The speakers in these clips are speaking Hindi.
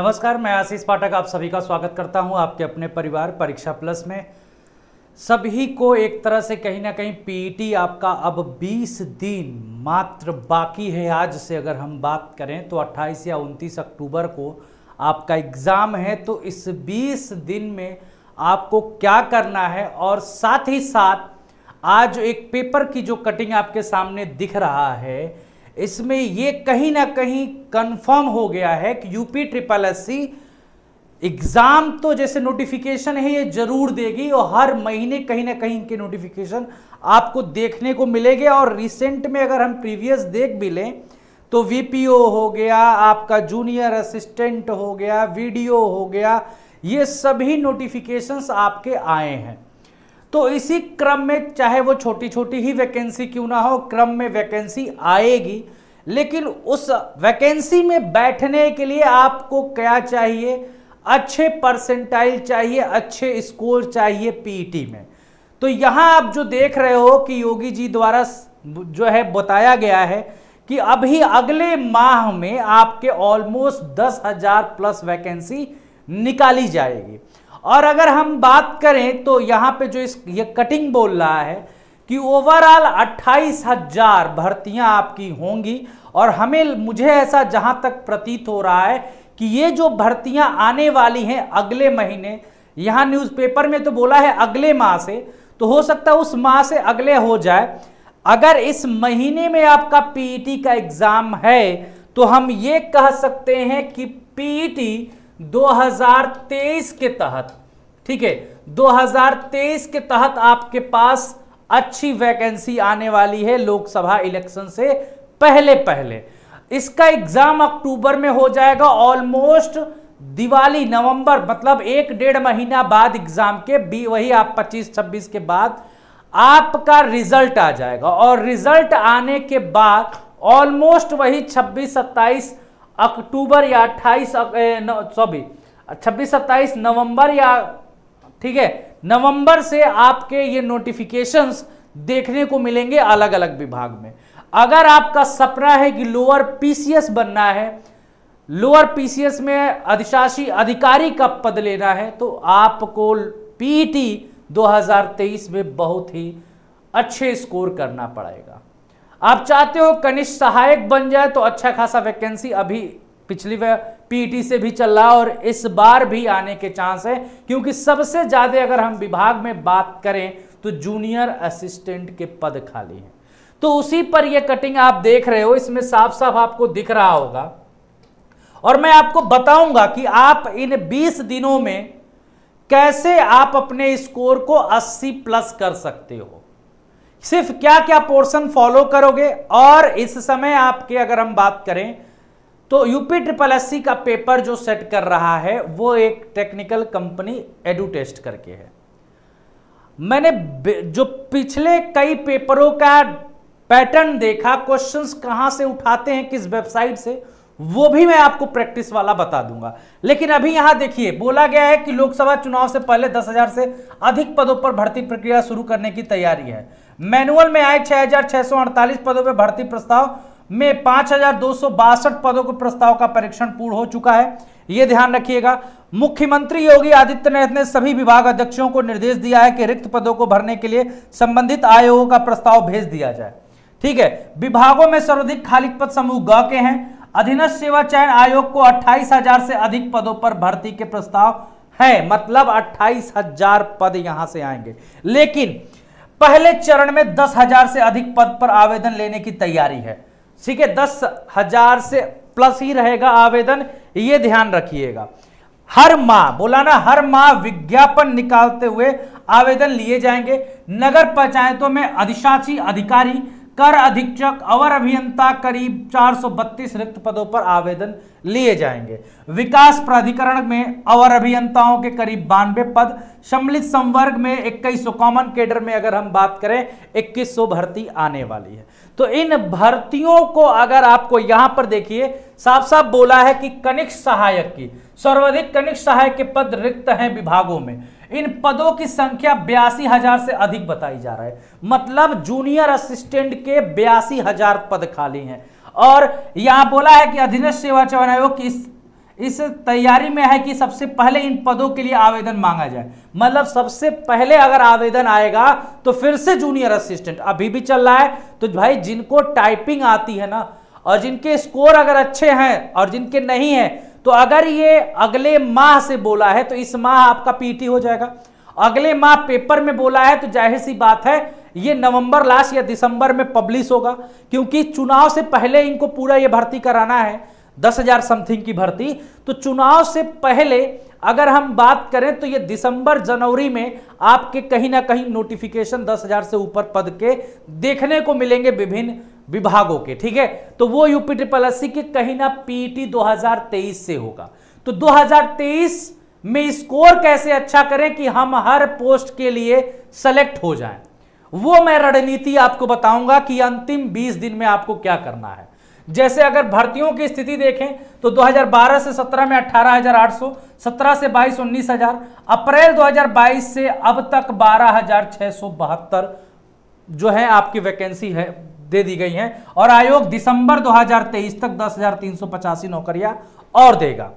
नमस्कार मैं आशीष पाठक आप सभी का स्वागत करता हूं आपके अपने परिवार परीक्षा प्लस में सभी को एक तरह से कहीं ना कहीं पीईटी आपका अब 20 दिन मात्र बाकी है आज से अगर हम बात करें तो 28 या 29 अक्टूबर को आपका एग्ज़ाम है तो इस 20 दिन में आपको क्या करना है और साथ ही साथ आज एक पेपर की जो कटिंग आपके सामने दिख रहा है इसमें ये कहीं ना कहीं कंफर्म हो गया है कि UP triple S C exam तो जैसे नोटिफिकेशन है ये जरूर देगी और हर महीने कहीं ना कहीं इनके नोटिफिकेशन आपको देखने को मिलेंगे और रिसेंट में अगर हम प्रीवियस देख भी लें तो वीपीओ हो गया आपका जूनियर असिस्टेंट हो गया वीडियो हो गया ये सभी नोटिफिकेशंस आपके आए हैं तो इसी क्रम में चाहे वो छोटी छोटी ही वैकेंसी क्यों ना हो क्रम में वैकेंसी आएगी लेकिन उस वैकेंसी में बैठने के लिए आपको क्या चाहिए अच्छे परसेंटाइल चाहिए अच्छे स्कोर चाहिए पीटी e में तो यहाँ आप जो देख रहे हो कि योगी जी द्वारा जो है बताया गया है कि अभी अगले माह में आपके ऑलमोस्ट दस हजार प्लस वैकेंसी निकाली जाएगी और अगर हम बात करें तो यहाँ पे जो इस ये कटिंग बोल रहा है कि ओवरऑल अट्ठाईस हजार भर्तियां आपकी होंगी और हमें मुझे ऐसा जहां तक प्रतीत हो रहा है कि ये जो भर्तियाँ आने वाली हैं अगले महीने यहाँ न्यूज़पेपर में तो बोला है अगले माह से तो हो सकता है उस माह से अगले हो जाए अगर इस महीने में आपका पीईटी e का एग्ज़ाम है तो हम ये कह सकते हैं कि पीईटी 2023 के तहत ठीक है 2023 के तहत आपके पास अच्छी वैकेंसी आने वाली है लोकसभा इलेक्शन से पहले पहले इसका एग्जाम अक्टूबर में हो जाएगा ऑलमोस्ट दिवाली नवंबर मतलब एक डेढ़ महीना बाद एग्जाम के भी वही आप 25-26 के बाद आपका रिजल्ट आ जाएगा और रिजल्ट आने के बाद ऑलमोस्ट वही 26-27 अक्टूबर या अट्ठाईस सॉरी छब्बीस सत्ताईस नवंबर या ठीक है नवंबर से आपके ये नोटिफिकेशंस देखने को मिलेंगे अलग अलग विभाग में अगर आपका सपना है कि लोअर पीसीएस बनना है लोअर पीसीएस में अधिशासी अधिकारी का पद लेना है तो आपको पीटी 2023 e में बहुत ही अच्छे स्कोर करना पड़ेगा आप चाहते हो कनिष्ठ सहायक बन जाए तो अच्छा खासा वैकेंसी अभी पिछली पीटी e से भी चल रहा और इस बार भी आने के चांस है क्योंकि सबसे ज़्यादा अगर हम विभाग में बात करें तो जूनियर असिस्टेंट के पद खाली हैं तो उसी पर यह कटिंग आप देख रहे हो इसमें साफ साफ आपको दिख रहा होगा और मैं आपको बताऊंगा कि आप इन 20 दिनों में कैसे आप अपने स्कोर को 80 प्लस कर सकते हो सिर्फ क्या क्या पोर्शन फॉलो करोगे और इस समय आपके अगर हम बात करें तो यूपी ट्रिपल एस का पेपर जो सेट कर रहा है वो एक टेक्निकल कंपनी एडू टेस्ट करके है मैंने जो पिछले कई पेपरों का पैटर्न देखा क्वेश्चंस कहां से उठाते हैं किस वेबसाइट से वो भी मैं आपको प्रैक्टिस वाला बता दूंगा लेकिन अभी यहां देखिए बोला गया है कि लोकसभा चुनाव से पहले 10000 से अधिक पदों पर भर्ती प्रक्रिया शुरू करने की तैयारी है मैनुअल में आए 6648 पदों पर भर्ती प्रस्ताव में पांच पदों के प्रस्ताव का परीक्षण पूर्ण हो चुका है यह ध्यान रखिएगा मुख्यमंत्री योगी आदित्यनाथ ने सभी विभाग अध्यक्षों को निर्देश दिया है कि रिक्त पदों को भरने के लिए संबंधित आयोगों का प्रस्ताव भेज दिया जाए ठीक है विभागों में सर्वाधिक खाली पद समूह ग के हैं अधीनस्थ सेवा चयन आयोग को 28,000 से अधिक पदों पर भर्ती के प्रस्ताव है मतलब 28,000 पद यहां से आएंगे लेकिन पहले चरण में 10,000 से अधिक पद पर आवेदन लेने की तैयारी है ठीक है 10,000 से प्लस ही रहेगा आवेदन ये ध्यान रखिएगा हर माह बोला ना हर माह विज्ञापन निकालते हुए आवेदन लिए जाएंगे नगर पंचायतों में अधिशासी अधिकारी कर अधीक्षक अवर अभियंता करीब 432 रिक्त पदों पर आवेदन लिए जाएंगे विकास प्राधिकरण में अवर अभियंताओं के करीब बानवे पद सम्मिलित संवर्ग में इक्कीस कॉमन केडर में अगर हम बात करें 2100 भर्ती आने वाली है तो इन भर्तियों को अगर आपको यहां पर देखिए साफ साफ बोला है कि कनिष्ठ सहायक की सर्वाधिक कनिष्ठ सहायक के पद रिक्त हैं विभागों में इन पदों की संख्या बयासी हजार से अधिक बताई जा रहा है मतलब जूनियर असिस्टेंट के बयासी हजार पद खाली हैं और यहां बोला है कि अधीनस्थ सेवा चयन आयोग की इस तैयारी में है कि सबसे पहले इन पदों के लिए आवेदन मांगा जाए मतलब सबसे पहले अगर आवेदन आएगा तो फिर से जूनियर असिस्टेंट अभी भी चल रहा है तो भाई जिनको टाइपिंग आती है ना और जिनके स्कोर अगर अच्छे हैं और जिनके नहीं हैं तो अगर ये अगले माह से बोला है तो इस माह आपका पीटी हो जाएगा अगले माह पेपर में बोला है तो जाहिर सी बात है ये नवंबर लास्ट या दिसंबर में पब्लिश होगा क्योंकि चुनाव से पहले इनको पूरा ये भर्ती कराना है दस हजार समथिंग की भर्ती तो चुनाव से पहले अगर हम बात करें तो ये दिसंबर जनवरी में आपके कहीं ना कहीं नोटिफिकेशन दस हजार से ऊपर पद के देखने को मिलेंगे विभिन्न विभागों के ठीक है तो वो यूपी ट्रिपल सी के कहीं ना पीटी 2023 e से होगा तो 2023 में स्कोर कैसे अच्छा करें कि हम हर पोस्ट के लिए सेलेक्ट हो जाएं वो मैं रणनीति आपको बताऊंगा कि अंतिम 20 दिन में आपको क्या करना है जैसे अगर भर्तियों की स्थिति देखें तो 2012 से 17 में 18,800, 17 से 22 हजार अप्रैल 2022 से अब तक बारह जो है आपकी वैकेंसी है दे दी गई हैं और आयोग दिसंबर 2023 तक दस नौकरियां और देगा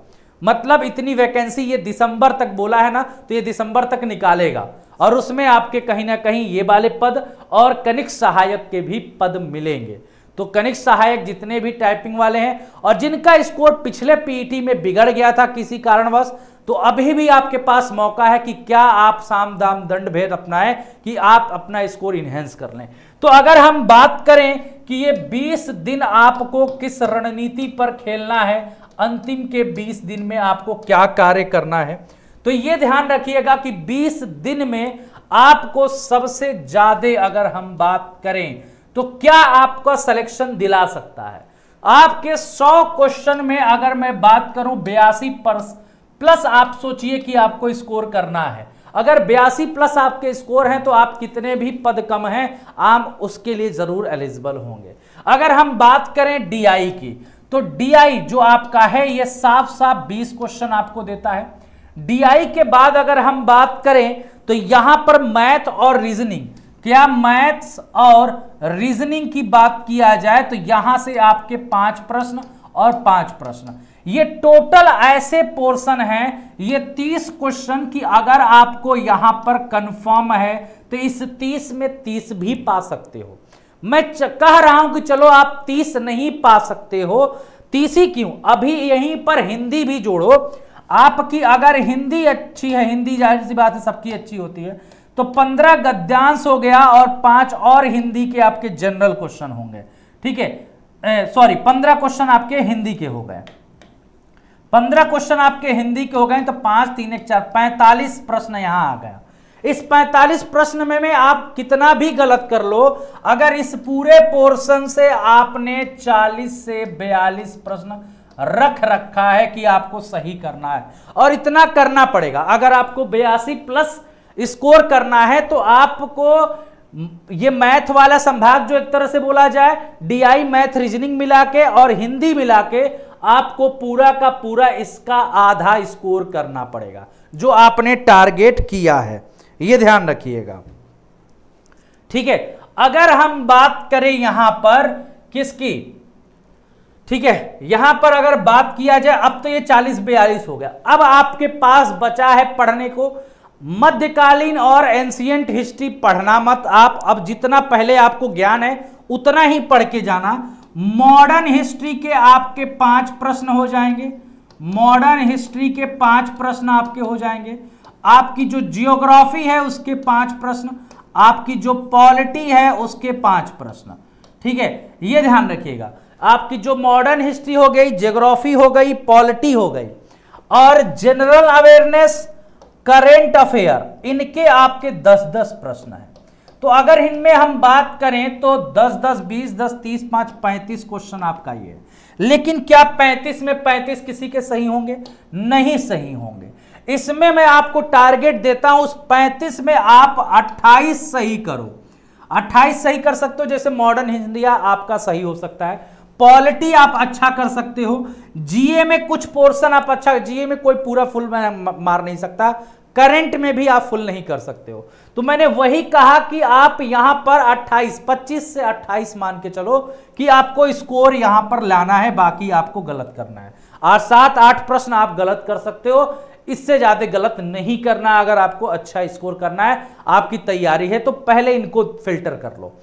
मतलब इतनी वैकेंसी ये दिसंबर तक बोला है ना तो ये दिसंबर तक निकालेगा और उसमें आपके कहीं ना कहीं ये वाले पद और कनिक सहायक के भी पद मिलेंगे तो कनिक सहायक जितने भी टाइपिंग वाले हैं और जिनका स्कोर पिछले पीईटी e में बिगड़ गया था किसी कारणवश तो अभी भी आपके पास मौका है कि क्या आप साम दाम दंड भेद अपनाएं कि आप अपना स्कोर इन्हेंस कर लें तो अगर हम बात करें कि ये 20 दिन आपको किस रणनीति पर खेलना है अंतिम के 20 दिन में आपको क्या कार्य करना है तो ये ध्यान रखिएगा कि 20 दिन में आपको सबसे ज्यादा अगर हम बात करें तो क्या आपका सिलेक्शन दिला सकता है आपके 100 क्वेश्चन में अगर मैं बात करूं बयासी प्लस आप सोचिए कि आपको स्कोर करना है अगर बयासी प्लस आपके स्कोर हैं तो आप कितने भी पद कम हैं आप उसके लिए ज़रूर एलिजिबल होंगे अगर हम बात करें डीआई की तो डीआई जो आपका है ये साफ साफ 20 क्वेश्चन आपको देता है डीआई के बाद अगर हम बात करें तो यहां पर मैथ और रीजनिंग क्या मैथ्स और रीजनिंग की बात किया जाए तो यहां से आपके पांच प्रश्न और पांच प्रश्न ये टोटल ऐसे पोर्शन हैं ये तीस क्वेश्चन की अगर आपको यहां पर कंफर्म है तो इस तीस में तीस भी पा सकते हो मैं कह रहा हूं कि चलो आप तीस नहीं पा सकते हो तीस ही क्यों अभी यहीं पर हिंदी भी जोड़ो आपकी अगर हिंदी अच्छी है हिंदी जाहिर सी बात है सबकी अच्छी होती है तो पंद्रह गद्यांश हो गया और पांच और हिंदी के आपके जनरल क्वेश्चन होंगे ठीक है सॉरी पंद्रह क्वेश्चन आपके हिंदी के हो गए पंद्रह क्वेश्चन आपके हिंदी के हो गए तो पांच तीन एक चार पैंतालीस प्रश्न यहां आ गया इस पैंतालीस प्रश्न में, में आप कितना भी गलत कर लो अगर इस पूरे पोर्शन से आपने चालीस से बयालीस प्रश्न रख रखा है कि आपको सही करना है और इतना करना पड़ेगा अगर आपको बयासी प्लस स्कोर करना है तो आपको ये मैथ वाला संभाग जो एक तरह से बोला जाए डीआई मैथ रीजनिंग मिला के और हिंदी मिला के आपको पूरा का पूरा इसका आधा स्कोर करना पड़ेगा जो आपने टारगेट किया है ये ध्यान रखिएगा ठीक है अगर हम बात करें यहां पर किसकी ठीक है यहां पर अगर बात किया जाए अब तो ये 40 बयालीस हो गया अब आपके पास बचा है पढ़ने को मध्यकालीन और एंशियंट हिस्ट्री पढ़ना मत आप अब जितना पहले आपको ज्ञान है उतना ही पढ़ के जाना मॉडर्न हिस्ट्री के आपके पांच प्रश्न हो जाएंगे मॉडर्न हिस्ट्री के पांच प्रश्न आपके हो जाएंगे आपकी जो जियोग्राफी है उसके पांच प्रश्न आपकी जो पॉलिटी है उसके पांच प्रश्न ठीक है ये ध्यान रखिएगा आपकी जो मॉडर्न हिस्ट्री हो गई जियोग्राफी हो गई पॉलिटी हो गई और जनरल अवेयरनेस करेंट अफेयर इनके आपके दस दस प्रश्न हैं तो अगर इनमें हम बात करें तो 10 10 20 10 30 5 35 क्वेश्चन आपका ये है लेकिन क्या 35 में 35 किसी के सही होंगे नहीं सही होंगे इसमें मैं आपको टारगेट देता हूं उस 35 में आप 28 सही करो 28 सही कर सकते हो जैसे मॉडर्न इंडिया आपका सही हो सकता है क्वालिटी आप अच्छा कर सकते हो जीए में कुछ पोर्शन आप अच्छा जीए में कोई पूरा फुल मार नहीं सकता करंट में भी आप फुल नहीं कर सकते हो तो मैंने वही कहा कि आप यहां पर 28 25 से 28 मान के चलो कि आपको स्कोर यहां पर लाना है बाकी आपको गलत करना है और सात आठ प्रश्न आप गलत कर सकते हो इससे ज्यादा गलत नहीं करना अगर आपको अच्छा स्कोर करना है आपकी तैयारी है तो पहले इनको फिल्टर कर लो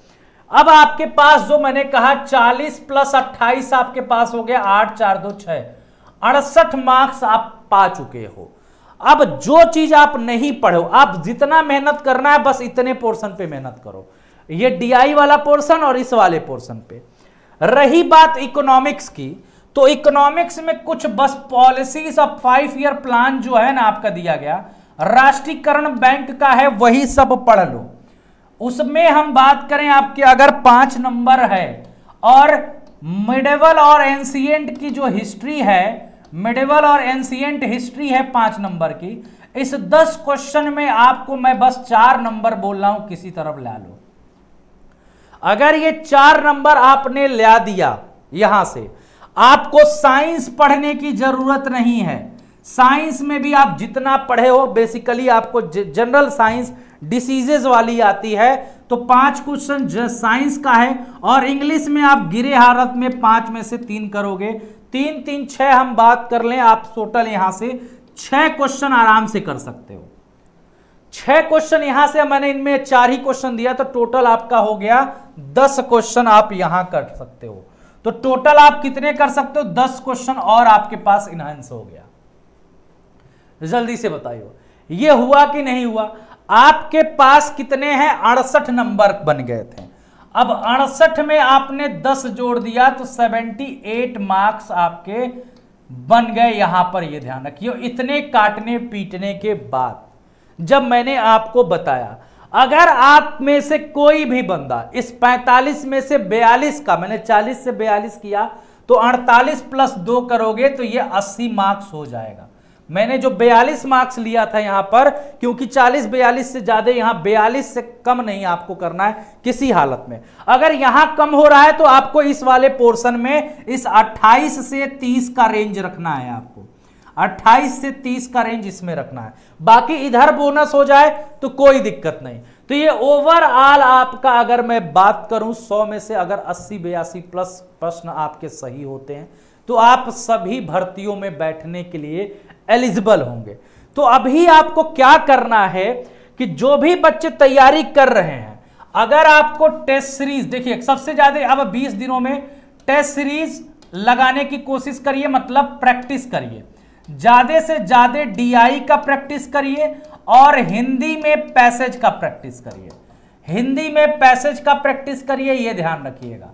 अब आपके पास जो मैंने कहा 40 प्लस 28 आपके पास हो गया आठ चार दो छह अड़सठ मार्क्स आप पा चुके हो अब जो चीज आप नहीं पढ़ो आप जितना मेहनत करना है बस इतने पोर्शन पे मेहनत करो ये डीआई वाला पोर्शन और इस वाले पोर्शन पे रही बात इकोनॉमिक्स की तो इकोनॉमिक्स में कुछ बस पॉलिसीज और फाइव ईयर प्लान जो है ना आपका दिया गया राष्ट्रीयकरण बैंक का है वही सब पढ़ लो उसमें हम बात करें आपके अगर पांच नंबर है और मिडेवल और एंसियंट की जो हिस्ट्री है मिडेवल और एंसियंट हिस्ट्री है पांच नंबर की इस दस क्वेश्चन में आपको मैं बस चार नंबर बोल रहा हूं किसी तरफ ला लो अगर ये चार नंबर आपने ला दिया यहां से आपको साइंस पढ़ने की जरूरत नहीं है साइंस में भी आप जितना पढ़े हो बेसिकली आपको जनरल साइंस डिसीजेज वाली आती है तो पांच क्वेश्चन साइंस का है और इंग्लिश में आप गिरे हालत में पांच में से तीन करोगे तीन तीन छह हम बात कर लें आप टोटल यहां से छह क्वेश्चन आराम से कर सकते हो छह क्वेश्चन यहां से मैंने इनमें चार ही क्वेश्चन दिया तो टोटल आपका हो गया दस क्वेश्चन आप यहां कर सकते हो तो टोटल आप कितने कर सकते हो दस क्वेश्चन और आपके पास इनहेंस हो गया जल्दी से बताइए ये हुआ कि नहीं हुआ आपके पास कितने हैं अड़सठ नंबर बन गए थे अब अड़सठ में आपने 10 जोड़ दिया तो 78 मार्क्स आपके बन गए यहां पर ये ध्यान रखिए इतने काटने पीटने के बाद जब मैंने आपको बताया अगर आप में से कोई भी बंदा इस 45 में से 42 का मैंने 40 से 42 किया तो 48 प्लस दो करोगे तो ये 80 मार्क्स हो जाएगा मैंने जो 42 मार्क्स लिया था यहां पर क्योंकि 40 42 से ज्यादा यहां 42 से कम नहीं आपको करना है किसी हालत में अगर यहां कम हो रहा है तो आपको इस वाले पोर्शन में इस 28 से 30 का रेंज रखना है आपको 28 से 30 का रेंज इसमें रखना है बाकी इधर बोनस हो जाए तो कोई दिक्कत नहीं तो ये ओवरऑल आपका अगर मैं बात करूं 100 में से अगर अस्सी बयासी प्लस प्रश्न आपके सही होते हैं तो आप सभी भर्तियों में बैठने के लिए एलिजिबल होंगे तो अभी आपको क्या करना है कि जो भी बच्चे तैयारी कर रहे हैं अगर आपको टेस्ट सीरीज देखिए सबसे ज्यादा अब 20 दिनों में टेस्ट सीरीज लगाने की कोशिश करिए मतलब प्रैक्टिस करिए ज्यादा से ज्यादा डीआई का प्रैक्टिस करिए और हिंदी में पैसेज का प्रैक्टिस करिए हिंदी में पैसेज का प्रैक्टिस करिए ये ध्यान रखिएगा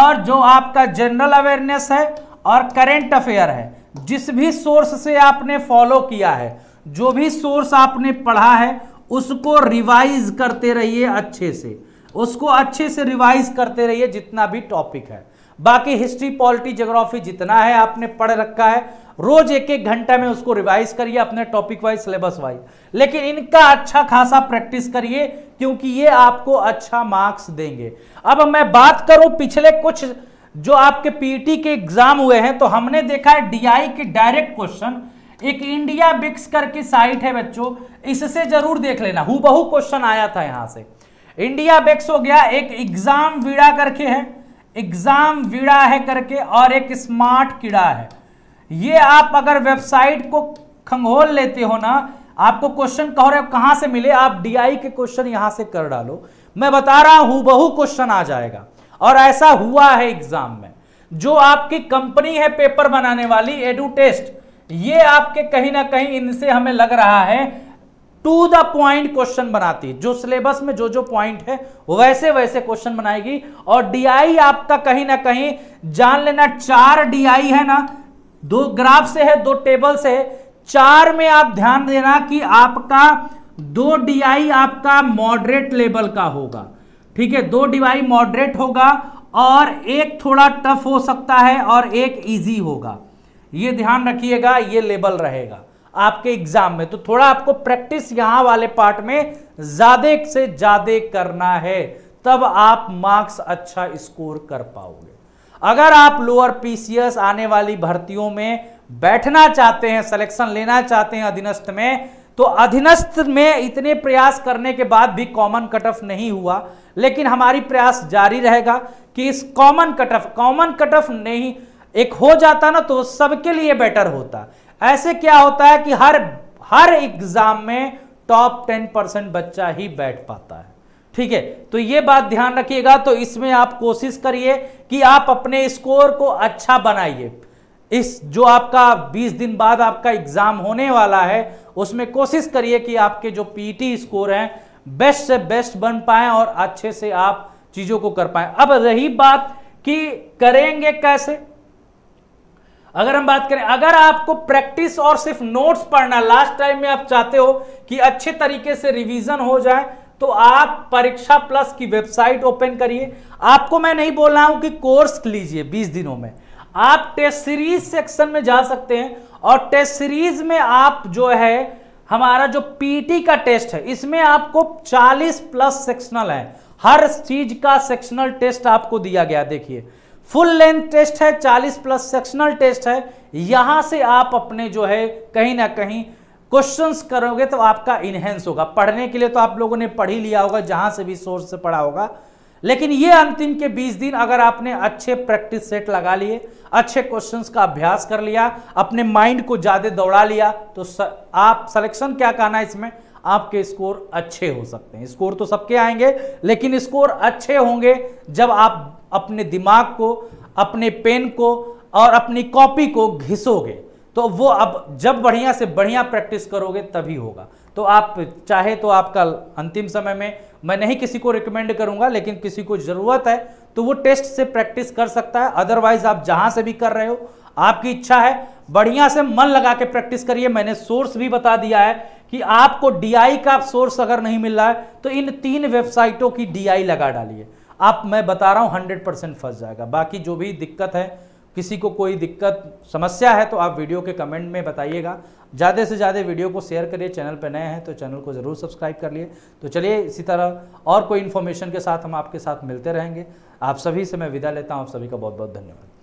और जो आपका जनरल अवेयरनेस है और करेंट अफेयर है जिस भी सोर्स से आपने फॉलो किया है जो भी सोर्स आपने पढ़ा है उसको रिवाइज करते रहिए अच्छे से उसको अच्छे से रिवाइज करते रहिए जितना भी टॉपिक है बाकी हिस्ट्री पॉलिटी जोग्राफी जितना है आपने पढ़ रखा है रोज एक एक घंटा में उसको रिवाइज करिए अपने टॉपिक वाइज सिलेबस वाइज लेकिन इनका अच्छा खासा प्रैक्टिस करिए क्योंकि ये आपको अच्छा मार्क्स देंगे अब मैं बात करूं पिछले कुछ जो आपके पीटी e के एग्जाम हुए हैं तो हमने देखा है डीआई के डायरेक्ट क्वेश्चन एक इंडिया बिक्स करके साइट है बच्चों इससे जरूर देख लेना हु बहु क्वेश्चन आया था यहां से इंडिया बिक्स हो गया एक एग्जाम वीड़ा करके है एग्जाम वीड़ा है करके और एक स्मार्ट कीड़ा है ये आप अगर वेबसाइट को खंगोल लेते हो ना आपको क्वेश्चन कह रहे हो कहां से मिले आप डीआई के क्वेश्चन यहां से कर डालो मैं बता रहा हूं बहु क्वेश्चन आ जाएगा और ऐसा हुआ है एग्जाम में जो आपकी कंपनी है पेपर बनाने वाली एडू टेस्ट ये आपके कहीं ना कहीं इनसे हमें लग रहा है टू द पॉइंट क्वेश्चन बनाती जो सिलेबस में जो जो पॉइंट है वैसे वैसे क्वेश्चन बनाएगी और डीआई आपका कहीं ना कहीं जान लेना चार डीआई है ना दो ग्राफ से है दो टेबल से चार में आप ध्यान देना कि आपका दो डीआई आपका मॉडरेट लेवल का होगा ठीक है दो डीआई मॉडरेट होगा और एक थोड़ा टफ हो सकता है और एक इजी होगा ये ध्यान रखिएगा ये लेवल रहेगा आपके एग्जाम में तो थोड़ा आपको प्रैक्टिस यहां वाले पार्ट में ज्यादा से ज्यादा करना है तब आप मार्क्स अच्छा स्कोर कर पाओगे अगर आप लोअर पीसीएस आने वाली भर्तियों में बैठना चाहते हैं सिलेक्शन लेना चाहते हैं अधीनस्थ में तो अधीनस्थ में इतने प्रयास करने के बाद भी कॉमन कट ऑफ नहीं हुआ लेकिन हमारी प्रयास जारी रहेगा कि इस common cut off common cut off नहीं एक हो जाता ना तो सबके लिए बेटर होता ऐसे क्या होता है कि हर हर एग्जाम में टॉप टेन परसेंट बच्चा ही बैठ पाता है ठीक है तो ये बात ध्यान रखिएगा तो इसमें आप कोशिश करिए कि आप अपने स्कोर को अच्छा बनाइए इस जो आपका 20 दिन बाद आपका एग्जाम होने वाला है उसमें कोशिश करिए कि आपके जो पीटी स्कोर हैं बेस्ट से बेस्ट बन पाए और अच्छे से आप चीजों को कर पाए अब रही बात कि करेंगे कैसे अगर हम बात करें अगर आपको प्रैक्टिस और सिर्फ नोट्स पढ़ना लास्ट टाइम में आप चाहते हो कि अच्छे तरीके से रिवीजन हो जाए तो आप परीक्षा प्लस की वेबसाइट ओपन करिए आपको मैं नहीं बोल रहा हूं कि कोर्स लीजिए 20 दिनों में आप टेस्ट सीरीज सेक्शन में जा सकते हैं और टेस्ट सीरीज में आप जो है हमारा जो पीटी का टेस्ट है इसमें आपको 40 प्लस सेक्शनल है हर चीज का सेक्शनल टेस्ट आपको दिया गया देखिए फुल लेंथ टेस्ट है 40 प्लस सेक्शनल टेस्ट है यहां से आप अपने जो है कहीं ना कहीं क्वेश्चंस करोगे तो आपका इनहेंस होगा पढ़ने के लिए तो आप लोगों ने पढ़ ही लिया होगा जहां से भी सोर्स से पढ़ा होगा लेकिन ये अंतिम के 20 दिन अगर आपने अच्छे प्रैक्टिस सेट लगा लिए अच्छे क्वेश्चंस का अभ्यास कर लिया अपने माइंड को ज़्यादा दौड़ा लिया तो स, आप सिलेक्शन क्या कहना है इसमें आपके स्कोर अच्छे हो सकते हैं स्कोर तो सबके आएंगे लेकिन स्कोर अच्छे होंगे जब आप अपने दिमाग को अपने पेन को और अपनी कॉपी को घिसोगे तो वो अब जब बढ़िया से बढ़िया प्रैक्टिस करोगे तभी होगा तो आप चाहे तो आपका अंतिम समय में मैं नहीं किसी को रिकमेंड करूंगा लेकिन किसी को ज़रूरत है तो वो टेस्ट से प्रैक्टिस कर सकता है अदरवाइज आप जहां से भी कर रहे हो आपकी इच्छा है बढ़िया से मन लगा के प्रैक्टिस करिए मैंने सोर्स भी बता दिया है कि आपको डीआई का सोर्स अगर नहीं मिल रहा है तो इन तीन वेबसाइटों की डीआई लगा डालिए आप मैं बता रहा हूँ हंड्रेड परसेंट फंस जाएगा बाकी जो भी दिक्कत है किसी को कोई दिक्कत समस्या है तो आप वीडियो के कमेंट में बताइएगा ज़्यादा से ज़्यादा वीडियो को शेयर करिए चैनल पर नए हैं तो चैनल को ज़रूर सब्सक्राइब कर लिए तो चलिए इसी तरह और कोई इन्फॉर्मेशन के साथ हम आपके साथ मिलते रहेंगे आप सभी से मैं विदा लेता हूँ आप सभी का बहुत बहुत धन्यवाद